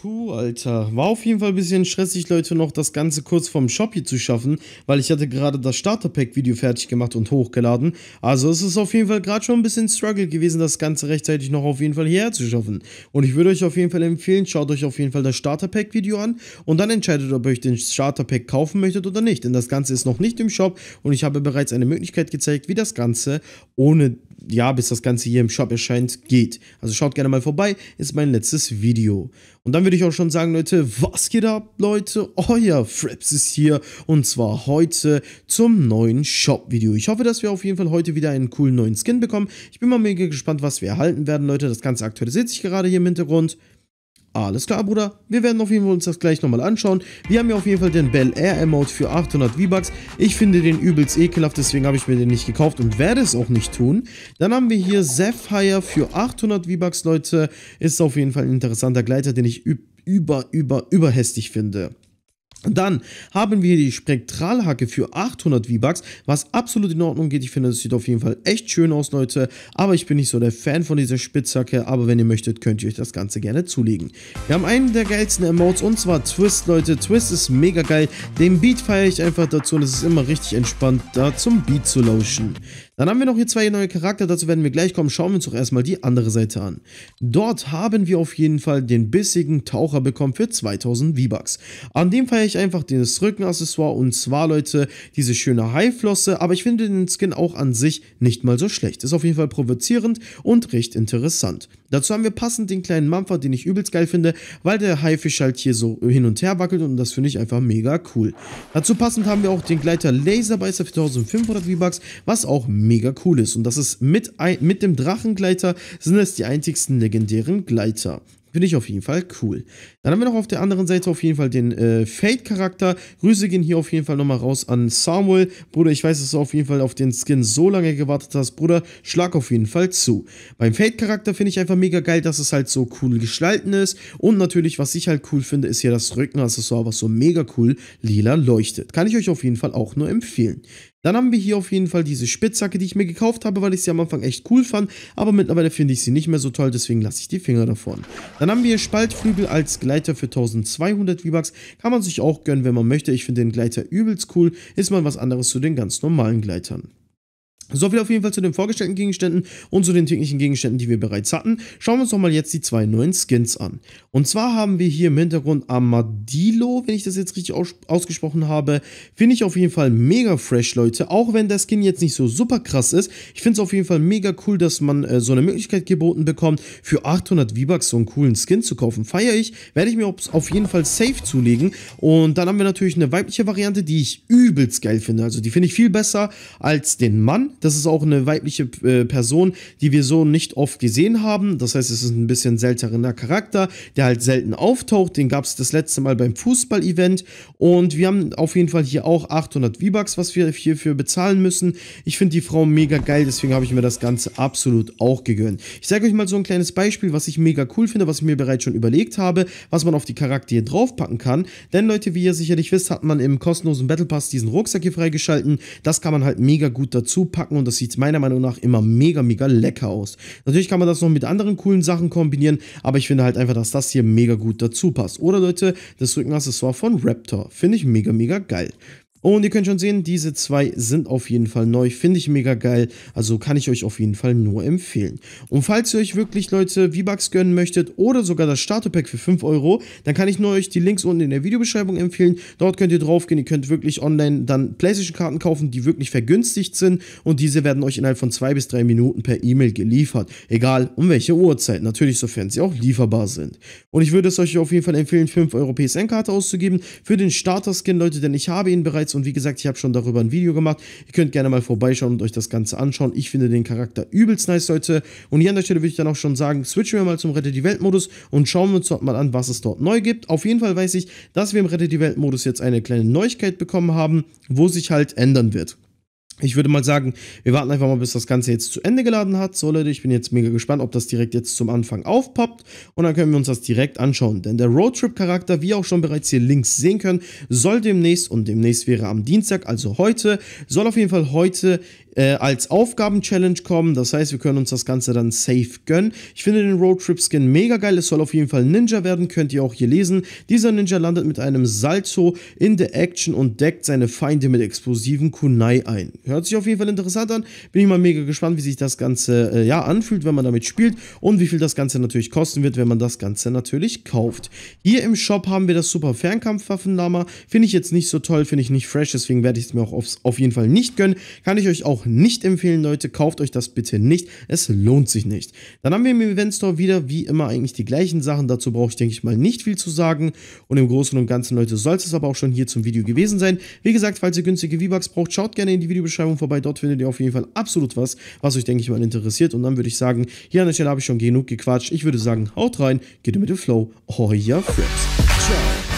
Puh, Alter. War auf jeden Fall ein bisschen stressig, Leute, noch das Ganze kurz vorm Shop hier zu schaffen, weil ich hatte gerade das Starter-Pack-Video fertig gemacht und hochgeladen. Also es ist auf jeden Fall gerade schon ein bisschen Struggle gewesen, das Ganze rechtzeitig noch auf jeden Fall hierher zu schaffen. Und ich würde euch auf jeden Fall empfehlen, schaut euch auf jeden Fall das Starter-Pack-Video an und dann entscheidet, ob ihr euch den Starter-Pack kaufen möchtet oder nicht. Denn das Ganze ist noch nicht im Shop und ich habe bereits eine Möglichkeit gezeigt, wie das Ganze ohne ja, bis das Ganze hier im Shop erscheint, geht. Also schaut gerne mal vorbei, ist mein letztes Video. Und dann würde ich auch schon sagen, Leute, was geht ab, Leute? Euer Fraps ist hier und zwar heute zum neuen Shop-Video. Ich hoffe, dass wir auf jeden Fall heute wieder einen coolen neuen Skin bekommen. Ich bin mal mega gespannt, was wir erhalten werden, Leute. Das Ganze aktualisiert sich gerade hier im Hintergrund. Alles klar, Bruder. Wir werden auf jeden Fall uns das gleich nochmal anschauen. Wir haben hier auf jeden Fall den Bel Air Emote für 800 V-Bucks. Ich finde den übelst ekelhaft, deswegen habe ich mir den nicht gekauft und werde es auch nicht tun. Dann haben wir hier Sapphire für 800 V-Bucks, Leute. Ist auf jeden Fall ein interessanter Gleiter, den ich über, über, überhästig finde. Dann haben wir die Spektralhacke für 800 V-Bucks, was absolut in Ordnung geht. Ich finde, das sieht auf jeden Fall echt schön aus, Leute. Aber ich bin nicht so der Fan von dieser Spitzhacke. Aber wenn ihr möchtet, könnt ihr euch das Ganze gerne zulegen. Wir haben einen der geilsten Emotes und zwar Twist, Leute. Twist ist mega geil. Den Beat feiere ich einfach dazu und es ist immer richtig entspannt, da zum Beat zu lauschen. Dann haben wir noch hier zwei neue Charakter, dazu werden wir gleich kommen. Schauen wir uns doch erstmal die andere Seite an. Dort haben wir auf jeden Fall den bissigen Taucher bekommen für 2000 V-Bucks. An dem feiere ich einfach das Rückenaccessoire und zwar, Leute, diese schöne Haiflosse, aber ich finde den Skin auch an sich nicht mal so schlecht. Ist auf jeden Fall provozierend und recht interessant. Dazu haben wir passend den kleinen Mampfer, den ich übelst geil finde, weil der Haifisch halt hier so hin und her wackelt und das finde ich einfach mega cool. Dazu passend haben wir auch den Gleiter Laserbeißer für 1500 V-Bucks, was auch mega cool ist. Und das ist mit, mit dem Drachengleiter sind es die einzigsten legendären Gleiter. Finde ich auf jeden Fall cool. Dann haben wir noch auf der anderen Seite auf jeden Fall den äh, Fate-Charakter. Grüße gehen hier auf jeden Fall nochmal raus an Samuel. Bruder, ich weiß, dass du auf jeden Fall auf den Skin so lange gewartet hast. Bruder, schlag auf jeden Fall zu. Beim fade charakter finde ich einfach mega geil, dass es halt so cool gestalten ist. Und natürlich, was ich halt cool finde, ist hier das Rückenaccessoire, was so mega cool lila leuchtet. Kann ich euch auf jeden Fall auch nur empfehlen. Dann haben wir hier auf jeden Fall diese Spitzhacke, die ich mir gekauft habe, weil ich sie am Anfang echt cool fand, aber mittlerweile finde ich sie nicht mehr so toll, deswegen lasse ich die Finger davon. Dann haben wir hier Spaltflügel als Gleiter für 1200 V-Bucks, kann man sich auch gönnen, wenn man möchte. Ich finde den Gleiter übelst cool, ist mal was anderes zu den ganz normalen Gleitern. So viel auf jeden Fall zu den vorgestellten Gegenständen und zu den täglichen Gegenständen, die wir bereits hatten. Schauen wir uns doch mal jetzt die zwei neuen Skins an. Und zwar haben wir hier im Hintergrund Armadillo, wenn ich das jetzt richtig aus ausgesprochen habe. Finde ich auf jeden Fall mega fresh, Leute. Auch wenn der Skin jetzt nicht so super krass ist. Ich finde es auf jeden Fall mega cool, dass man äh, so eine Möglichkeit geboten bekommt, für 800 V-Bucks so einen coolen Skin zu kaufen. Feiere ich, werde ich mir auf jeden Fall safe zulegen. Und dann haben wir natürlich eine weibliche Variante, die ich übelst geil finde. Also die finde ich viel besser als den Mann das ist auch eine weibliche äh, Person, die wir so nicht oft gesehen haben. Das heißt, es ist ein bisschen seltener Charakter, der halt selten auftaucht. Den gab es das letzte Mal beim Fußball-Event. Und wir haben auf jeden Fall hier auch 800 V-Bucks, was wir hierfür bezahlen müssen. Ich finde die Frau mega geil, deswegen habe ich mir das Ganze absolut auch gegönnt. Ich zeige euch mal so ein kleines Beispiel, was ich mega cool finde, was ich mir bereits schon überlegt habe, was man auf die Charakter hier draufpacken kann. Denn Leute, wie ihr sicherlich wisst, hat man im kostenlosen Battle Pass diesen Rucksack hier freigeschalten. Das kann man halt mega gut dazu packen Marken und das sieht meiner Meinung nach immer mega, mega lecker aus. Natürlich kann man das noch mit anderen coolen Sachen kombinieren, aber ich finde halt einfach, dass das hier mega gut dazu passt. Oder Leute, das Rückenaccessoire von Raptor finde ich mega, mega geil. Und ihr könnt schon sehen, diese zwei sind auf jeden Fall neu, finde ich mega geil, also kann ich euch auf jeden Fall nur empfehlen. Und falls ihr euch wirklich, Leute, V-Bucks gönnen möchtet oder sogar das Starterpack für 5 Euro, dann kann ich nur euch die Links unten in der Videobeschreibung empfehlen. Dort könnt ihr draufgehen, ihr könnt wirklich online dann Playstation-Karten kaufen, die wirklich vergünstigt sind und diese werden euch innerhalb von 2 bis 3 Minuten per E-Mail geliefert, egal um welche Uhrzeit, natürlich sofern sie auch lieferbar sind. Und ich würde es euch auf jeden Fall empfehlen, 5 Euro PSN-Karte auszugeben für den Starter-Skin, Leute, denn ich habe ihn bereits Highlights und wie gesagt, ich habe schon darüber ein Video gemacht. Ihr könnt gerne mal vorbeischauen und euch das Ganze anschauen. Ich finde den Charakter übelst nice, Leute. Und hier an der Stelle würde ich dann auch schon sagen, switchen wir mal zum Rettet die Welt-Modus und schauen wir uns dort mal an, was es dort neu gibt. Auf jeden Fall weiß ich, dass wir im Rettet die Welt-Modus jetzt eine kleine Neuigkeit bekommen haben, wo sich halt ändern wird. Ich würde mal sagen, wir warten einfach mal, bis das Ganze jetzt zu Ende geladen hat. So Leute, ich bin jetzt mega gespannt, ob das direkt jetzt zum Anfang aufpoppt. Und dann können wir uns das direkt anschauen. Denn der Roadtrip-Charakter, wie auch schon bereits hier links sehen können, soll demnächst, und demnächst wäre am Dienstag, also heute, soll auf jeden Fall heute äh, als Aufgaben-Challenge kommen. Das heißt, wir können uns das Ganze dann safe gönnen. Ich finde den Roadtrip-Skin mega geil. Es soll auf jeden Fall Ninja werden, könnt ihr auch hier lesen. Dieser Ninja landet mit einem Salto in der Action und deckt seine Feinde mit explosiven Kunai ein hört sich auf jeden Fall interessant an. Bin ich mal mega gespannt, wie sich das Ganze äh, ja, anfühlt, wenn man damit spielt und wie viel das Ganze natürlich kosten wird, wenn man das Ganze natürlich kauft. Hier im Shop haben wir das Super Fernkampfwaffenlama. Finde ich jetzt nicht so toll, finde ich nicht fresh, deswegen werde ich es mir auch aufs, auf jeden Fall nicht gönnen. Kann ich euch auch nicht empfehlen, Leute. Kauft euch das bitte nicht. Es lohnt sich nicht. Dann haben wir im Event Store wieder wie immer eigentlich die gleichen Sachen. Dazu brauche ich, denke ich mal, nicht viel zu sagen. Und im Großen und Ganzen, Leute, soll es aber auch schon hier zum Video gewesen sein. Wie gesagt, falls ihr günstige V-Bucks braucht, schaut gerne in die Videobeschreibung Videobeschreibung vorbei. Dort findet ihr auf jeden Fall absolut was, was euch, denke ich mal, interessiert. Und dann würde ich sagen, hier an der Stelle habe ich schon genug gequatscht. Ich würde sagen, haut rein, geht mit dem Flow. Euer Fritz. Ciao.